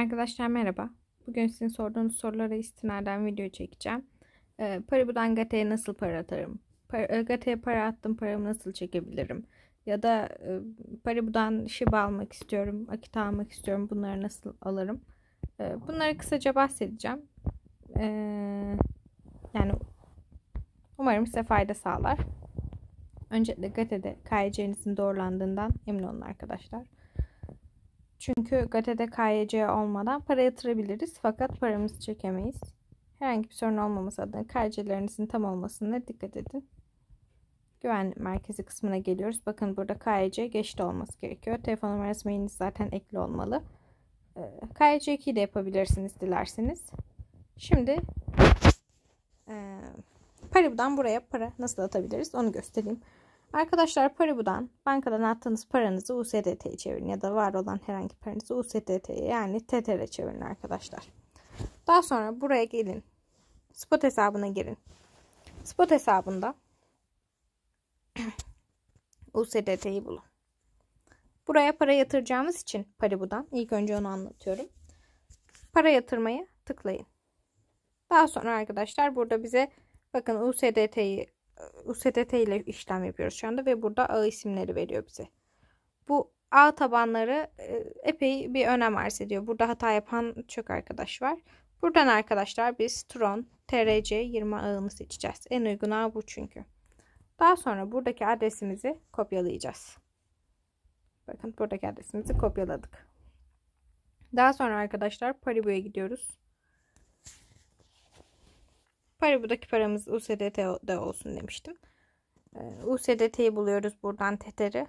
Arkadaşlar merhaba. Bugün sizin sorduğunuz sorulara istinaden video çekeceğim. Ee, Paribu'dan Gate'ye nasıl para atarım? Par e, Gate'ye para attım paramı nasıl çekebilirim? Ya da e, Paribu'dan şiba almak istiyorum, Akita almak istiyorum. Bunları nasıl alırım? Ee, bunları kısaca bahsedeceğim. Ee, yani umarım size fayda sağlar. Öncelikle Gate'de KYC'nizin doğrulandığından emin olun arkadaşlar. Çünkü GATE'de KYC olmadan para yatırabiliriz fakat paramızı çekemeyiz. Herhangi bir sorun olmaması adına KYC'lerinizin tam olmasına dikkat edin. Güven merkezi kısmına geliyoruz. Bakın burada KYC geçti olması gerekiyor. Telefon numarası mailiniz zaten ekli olmalı. Ee, KYC 2'yi de yapabilirsiniz dilerseniz. Şimdi e, ee, Paribu'dan buraya para nasıl atabiliriz onu göstereyim. Arkadaşlar Paribu'dan bankadan attığınız paranızı USDT'ye çevirin ya da var olan herhangi paranızı USDT'ye yani TTR'e çevirin arkadaşlar. Daha sonra buraya gelin. Spot hesabına girin. Spot hesabında USDT'yi bulun. Buraya para yatıracağımız için Paribu'dan ilk önce onu anlatıyorum. Para yatırmayı tıklayın. Daha sonra arkadaşlar burada bize bakın USDT'yi e, USDT ile işlem yapıyoruz şu anda ve burada ağ isimleri veriyor bize. Bu ağ tabanları e, epey bir önem arz ediyor. Burada hata yapan çok arkadaş var. Buradan arkadaşlar biz Tron TRC20 ağını seçeceğiz. En uygun ağ bu çünkü. Daha sonra buradaki adresimizi kopyalayacağız. Bakın buradaki adresimizi kopyaladık. Daha sonra arkadaşlar Paribu'ya gidiyoruz buradaki paramız USDT'de olsun demiştim. Ee, USDT'yi buluyoruz buradan Tether'i.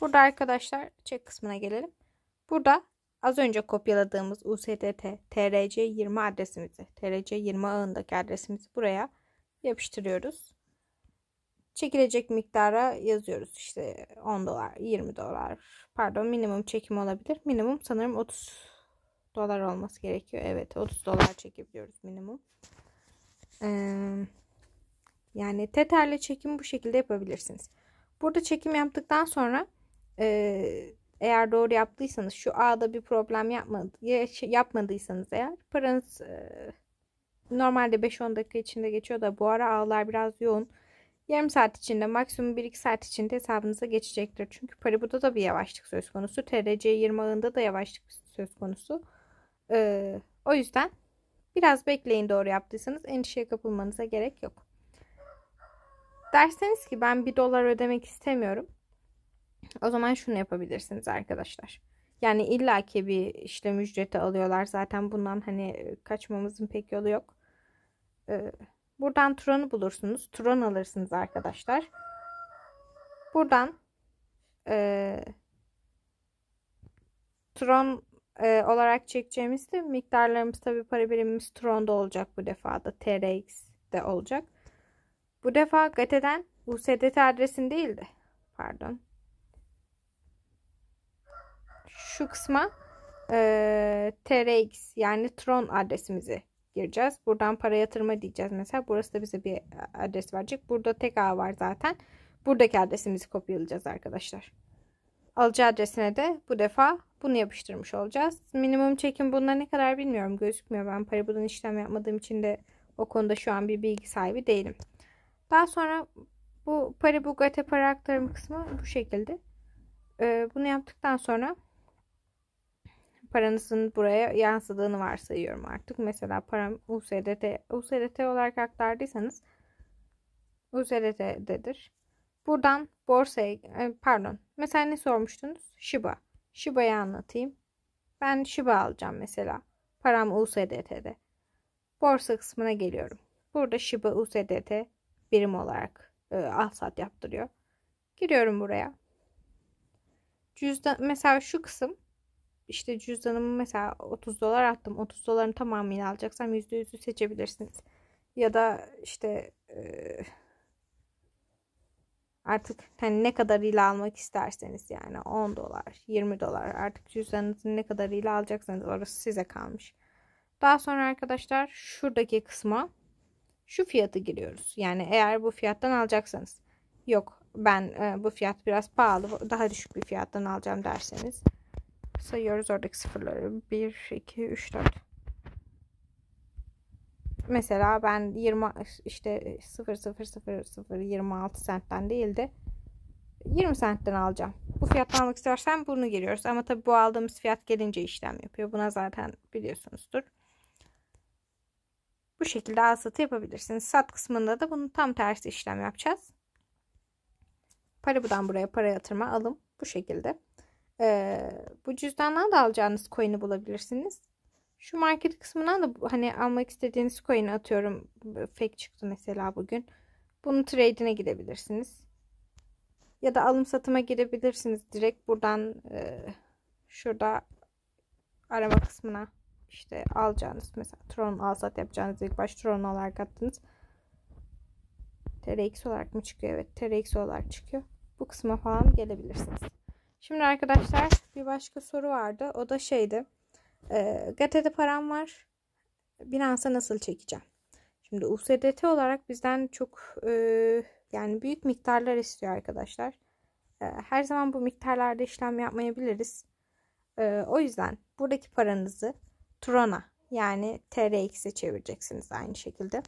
Burada arkadaşlar çek kısmına gelelim. Burada az önce kopyaladığımız USDT TRC20 adresimizi, TRC20 ağındaki adresimizi buraya yapıştırıyoruz. Çekilecek miktara yazıyoruz. işte 10 dolar, 20 dolar, pardon minimum çekim olabilir. Minimum sanırım 30 dolar olması gerekiyor. Evet 30 dolar çekebiliyoruz minimum. Ee, yani teterle çekim bu şekilde yapabilirsiniz. Burada çekim yaptıktan sonra e, eğer doğru yaptıysanız şu ağda bir problem yapmadı, şey, yapmadıysanız eğer paranız e, normalde 5-10 dakika içinde geçiyor da bu ara ağlar biraz yoğun. Yarım saat içinde maksimum 1-2 saat içinde hesabınıza geçecektir. Çünkü Paribu'da da bir yavaşlık söz konusu. TRC 20 ağında da yavaşlık söz konusu. Ee, o yüzden biraz bekleyin doğru yaptıysanız endişeye kapılmanıza gerek yok. Derseniz ki ben bir dolar ödemek istemiyorum. O zaman şunu yapabilirsiniz arkadaşlar. Yani illaki bir işlem ücreti alıyorlar. Zaten bundan hani e, kaçmamızın pek yolu yok. Ee, buradan Tron'u bulursunuz. Tron alırsınız arkadaşlar. Buradan e, Tron e, olarak çekeceğimiz de miktarlarımız tabi para birimimiz Tron'da olacak bu defa da TRX'de olacak. Bu defa GATE'den USDT adresin değildi. Pardon. Şu kısma e, TRX yani Tron adresimizi gireceğiz. Buradan para yatırma diyeceğiz mesela. Burası da bize bir adres verecek. Burada tek ağ var zaten. Buradaki adresimizi kopyalayacağız arkadaşlar. Alıcı adresine de bu defa bunu yapıştırmış olacağız. Minimum çekim bunlar ne kadar bilmiyorum. Gözükmüyor. Ben parabolan işlem yapmadığım için de o konuda şu an bir bilgi sahibi değilim. Daha sonra bu paribugate para aktarım kısmı bu şekilde. Ee, bunu yaptıktan sonra paranızın buraya yansıdığını varsayıyorum artık. Mesela param USDT, USDT olarak aktardıysanız USDT'dedir. Buradan borsaya e, pardon. Mesela ne sormuştunuz? Shiba. Shiba'yı anlatayım. Ben Shiba alacağım mesela. Param USDT'de. Borsa kısmına geliyorum. Burada Shiba USDT birim olarak e, al sat yaptırıyor. Giriyorum buraya. Cüzdan mesela şu kısım işte cüzdanımı mesela 30 dolar attım. 30 doların tamamını alacaksam %100'ü seçebilirsiniz. Ya da işte e, Artık hani ne kadar ile almak isterseniz yani 10 dolar, 20 dolar artık cüzdanınızın ne kadar ile alacaksanız orası size kalmış. Daha sonra arkadaşlar şuradaki kısma şu fiyatı giriyoruz. Yani eğer bu fiyattan alacaksanız yok ben e, bu fiyat biraz pahalı daha düşük bir fiyattan alacağım derseniz sayıyoruz oradaki sıfırları 1, 2, 3, 4 mesela ben 20 işte 0.00026 sentten değil de 20 sentten alacağım. Bu fiyattan almak istersen bunu giriyoruz. Ama tabi bu aldığımız fiyat gelince işlem yapıyor. Buna zaten biliyorsunuzdur. Bu şekilde al satı yapabilirsiniz. Sat kısmında da bunu tam tersi işlem yapacağız. Para buradan buraya para yatırma alım bu şekilde. Ee, bu cüzdandan da alacağınız coin'i bulabilirsiniz. Şu market kısmından da hani almak istediğiniz coin'i atıyorum. Fake çıktı mesela bugün. Bunun trade'ine gidebilirsiniz. Ya da alım satıma girebilirsiniz. Direkt buradan e, şurada arama kısmına işte alacağınız mesela Tron alsat yapacağınız ilk baş Tron olarak attınız. TRX olarak mı çıkıyor? Evet TRX olarak çıkıyor. Bu kısma falan gelebilirsiniz. Şimdi arkadaşlar bir başka soru vardı. O da şeydi. E, ee, GATE'de param var. Binance'a nasıl çekeceğim? Şimdi USDT olarak bizden çok e, yani büyük miktarlar istiyor arkadaşlar. E, her zaman bu miktarlarda işlem yapmayabiliriz. E, o yüzden buradaki paranızı Tron'a yani TRX'e çevireceksiniz aynı şekilde.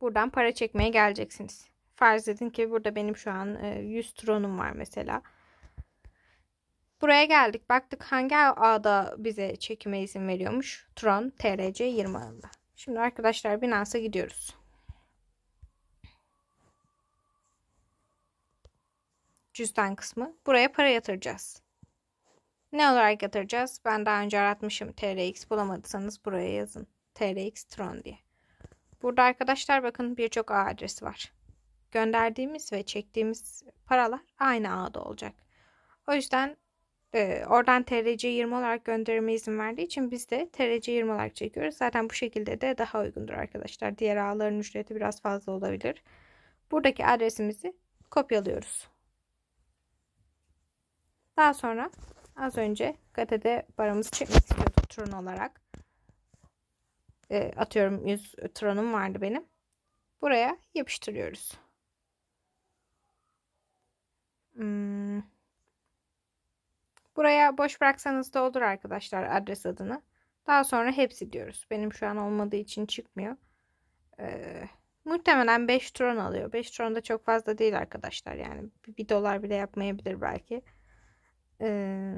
Buradan para çekmeye geleceksiniz. Farz edin ki burada benim şu an 100 e, Tron'um var mesela. Buraya geldik. Baktık hangi ağda bize çekime izin veriyormuş. Tron TRC 20 ağında. Şimdi arkadaşlar Binance'a gidiyoruz. Cüzdan kısmı. Buraya para yatıracağız. Ne olarak yatıracağız? Ben daha önce aratmışım. TRX bulamadıysanız buraya yazın. TRX Tron diye. Burada arkadaşlar bakın birçok ağ adresi var. Gönderdiğimiz ve çektiğimiz paralar aynı ağda olacak. O yüzden oradan TRC 20 olarak gönderme izin verdiği için biz de TRC 20 olarak çekiyoruz. Zaten bu şekilde de daha uygundur arkadaşlar. Diğer ağların ücreti biraz fazla olabilir. Buradaki adresimizi kopyalıyoruz. Daha sonra az önce katede paramızı çekmek istiyorduk tron olarak. E, atıyorum 100 tronum vardı benim. Buraya yapıştırıyoruz. Hmm. Buraya boş bıraksanız da olur arkadaşlar adres adını. Daha sonra hepsi diyoruz. Benim şu an olmadığı için çıkmıyor. Ee, muhtemelen 5 tron alıyor. 5 tron da çok fazla değil arkadaşlar. Yani 1 dolar bile yapmayabilir belki. Ee,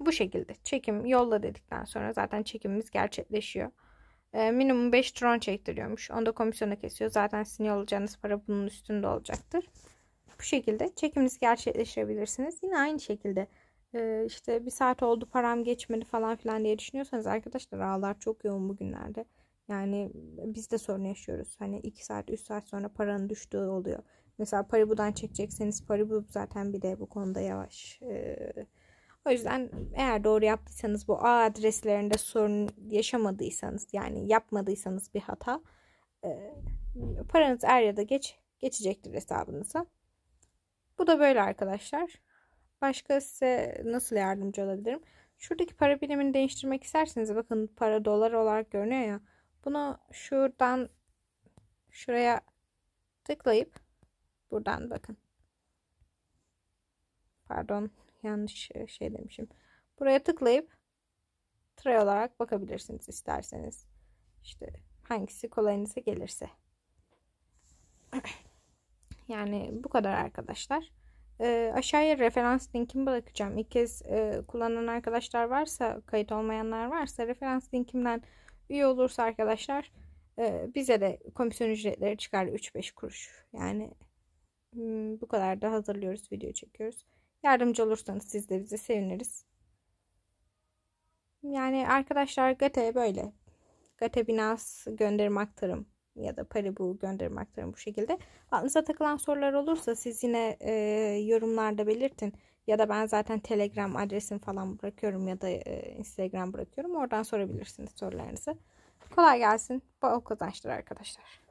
bu şekilde çekim yolla dedikten sonra zaten çekimimiz gerçekleşiyor. Ee, minimum 5 tron çektiriyormuş. Onda komisyonu kesiyor. Zaten sizin yollayacağınız para bunun üstünde olacaktır bu şekilde çekiminizi gerçekleştirebilirsiniz. Yine aynı şekilde e, işte bir saat oldu param geçmedi falan filan diye düşünüyorsanız arkadaşlar ağlar çok yoğun bugünlerde. Yani biz de sorun yaşıyoruz. Hani 2 saat 3 saat sonra paranın düştüğü oluyor. Mesela Paribu'dan çekecekseniz Paribu zaten bir de bu konuda yavaş. E, o yüzden eğer doğru yaptıysanız bu ağ adreslerinde sorun yaşamadıysanız yani yapmadıysanız bir hata e, paranız er ya da geç geçecektir hesabınıza. Bu da böyle arkadaşlar. Başka size nasıl yardımcı olabilirim? Şuradaki para birimini değiştirmek isterseniz bakın para dolar olarak görünüyor ya. Bunu şuradan şuraya tıklayıp buradan bakın. Pardon yanlış şey demişim. Buraya tıklayıp tray olarak bakabilirsiniz isterseniz. İşte hangisi kolayınıza gelirse. Yani bu kadar arkadaşlar. E, aşağıya referans linkimi bırakacağım. İlk kez e, kullanan arkadaşlar varsa, kayıt olmayanlar varsa referans linkimden üye olursa arkadaşlar e, bize de komisyon ücretleri çıkar 3-5 kuruş. Yani hmm, bu kadar da hazırlıyoruz, video çekiyoruz. Yardımcı olursanız siz de bize seviniriz. Yani arkadaşlar GATE böyle. GATE Binans gönderim aktarım ya da Paribu gönderim aktarım bu şekilde. Aklınıza takılan sorular olursa siz yine e, yorumlarda belirtin. Ya da ben zaten Telegram adresini falan bırakıyorum ya da e, Instagram bırakıyorum. Oradan sorabilirsiniz sorularınızı. Kolay gelsin. Bol kazançlar arkadaşlar.